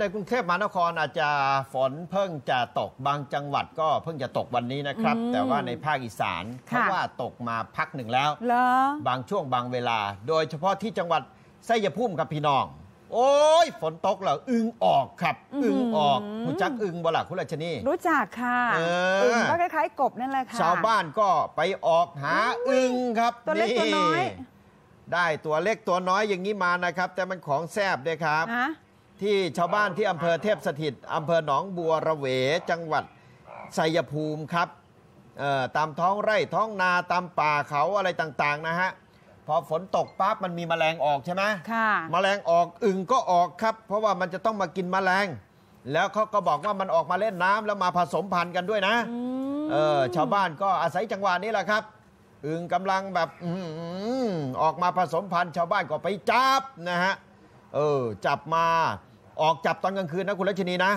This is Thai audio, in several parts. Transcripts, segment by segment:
ในกรุงเทพมหานครอาจจะฝนเพิ่งจะตกบางจังหวัดก็เพิ่งจะตกวันนี้นะครับ แต่ว่าในภาคอีสานเพราะว่าตกมาพักหนึ่งแล้วบางช่วงบางเวลา โดยเฉพาะที่จังหวัดไสยภูมิคับพี่น้อง โอ้ยฝนตกเหรออึงออกครับ อึงออกคุณจักอึงบลาคุณราชนีรู้จักค่ะอึงก็คล้ายๆ กบนั่นแหละค่ะ ชาวบ้านก็ไปออกหาอึงครับตัวเล็กตัวน้อยได้ตัวเล็กตัวน้อยอย่างนี้มานะครับ แต่มันของแซบเลยครับที่ชาวบ้านที่อำเภอเทพสถิต อำเภอหนองบัวระเวจังหวัดชัยภูมิครับตามท้องไร่ท้องนาตามป่าเขาอะไรต่างๆ นะฮะ พอฝนตกปั๊บมันมีแมลงออกใช่ไหมค่ะ แมลงออกอึ่งก็ออกครับ เพราะว่ามันจะต้องมากินมแมลง แล้วเขาก็บอกว่ามันออกมาเล่นน้ำ แล้วมาผสมพันธุ์กันด้วยนะเออชาวบ้านก็อาศัยจังหวะนี้แหละครับ อึ่งกำลังแบบอออกมาผสมพันธุ์ ชาวบ้านก็ไปจับนะฮะเออจับมาออกจับตอนกลางคืนนะคุณรัชนีนะ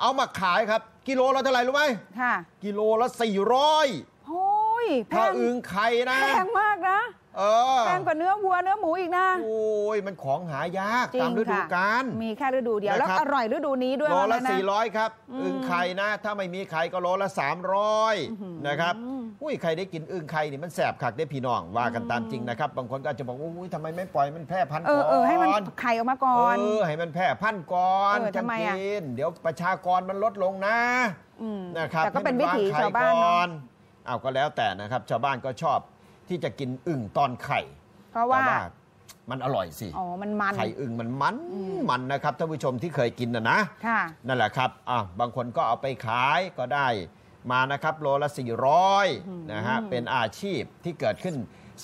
เอามาขายครับ กิโลละเท่าไหร่รู้ไหมค่ะ กิโลละสี่ร้อยโอ้ยแพงอึงไข่นะแพงมากนะเออแพงกว่าเนื้อวัวเนื้อหมูอีกนะ โอ้ยมันของหายากตามฤดูกาลมีแค่ฤดูเดียวแล้วอร่อยฤดูนี้ด้วยโลละสี่ร้อยครับอึงไข่นะ ถ้าไม่มีไข่ก็โลละสามร้อยนะครับอุ้ยใครได้กินอึ่งไข่นี่มันแสบขักได้พี่น้องว่ากันตามจริงนะครับ บางคนก็อาจจะบอกว่าอุ้ยทำไมไม่ปล่อยมันแพร่พันธุ์ก่อนให้มันก่อนไข่ออกมาก่อนเออให้มันแพร่พันธุ์ก่อนทำไมอะกินเดี๋ยวประชากรมันลดลงนะนะครับแต่ก็เป็นวิถีชาวบ้านเนาะงเอาก็แล้วแต่นะครับ ชาวบ้านก็ชอบที่จะกินอึ่งตอนไข่เพราะว่ามันอร่อยสิอ๋อมันมันไข่อึ่งมันมันมันนะครับท่านผู้ชมที่เคยกินนะนะค่ะนั่นแหละครับอ่ะบางคนก็เอาไปขายก็ได้มานะครับโลละ400นะฮะเป็นอาชีพที่เกิดขึ้น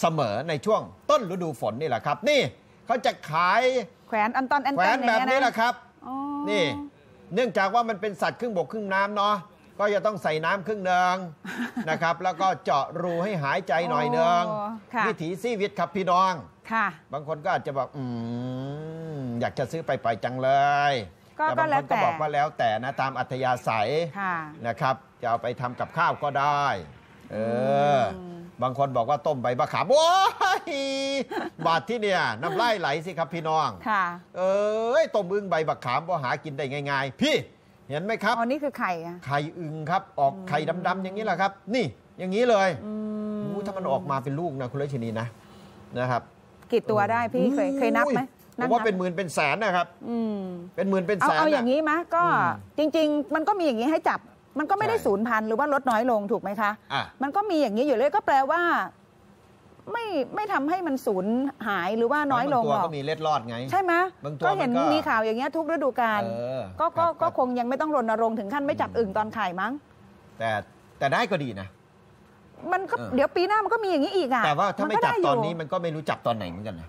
เสมอในช่วงต้นฤดูฝนนี่แหละครับ นี่เขาจะขายแขวนอันตอนอันแขวตนแบบนี้แหละครับนี่เนื่องจากว่ามันเป็นสัตว์ครึ่งบกครึ่งน้ำเนาะก็จะต้องใส่น้ำครึ่งเนืองนะครับ แล้วก็เจาะรูให้หายใจหน่อยเนืองวิถีชีวิตครับพี่น้องบางคนก็อาจจะแบบอยากจะซื้อไปปล่อยจังเลยก็แต่บางคนก็บอกว่าแล้วแต่นะตามอัธยาศัยนะครับ จะเอาไปทำกับข้าวก็ได้ เออบางคนบอกว่าต้มใบมะขามโอ้ยบาดที่เนี่ยน้ำไหลไหลสิครับพี่น้องเออต้มอึ้งใบบักขามพอหากินได้ง่าย ๆ พี่ เห็นไหมครับอ๋อนี่คือไข่อะไข่อึงครับ ออกไข่ดำๆอย่างนี้แหละครับ นี่ อย่างนี้เลยอือถ้ามันออกมาเป็นลูกนะคุณรัชนีนะ นะครับกี่ตัวได้พี่เคยเคยนับไหมผมว่าเป็นหมื่นเป็นแสนนะครับ เป็นหมื่นเป็นแสนเอาอย่างนี้มะ ก็จริง ๆ มันก็มีอย่างนี้ให้จับมันก็ไม่ได้ศูนย์พันหรือว่าลดน้อยลงถูกไหมคะ มันก็มีอย่างนี้อยู่เลยก็แปลว่า ไม่ไม่ทำให้มันสูญหายหรือว่าน้อยลงหรอกก็มีเล็ดรอดไงใช่ไหมก็เห็นมีข่าวอย่างเงี้ย ทุกฤดูกาลก็ก็ก็คงยังไม่ต้องรณรงค์ถึงขั้นไม่จับอึ่งตอนไข่มั้ง แต่แต่ได้ก็ดีนะมันก็เดี๋ยวปีหน้ามันก็มีอย่างนี้อีกอ่ะแต่ว่าถ้าไม่จับตอนนี้มันก็ไม่รู้จับตอนไหนเหมือนกันนะ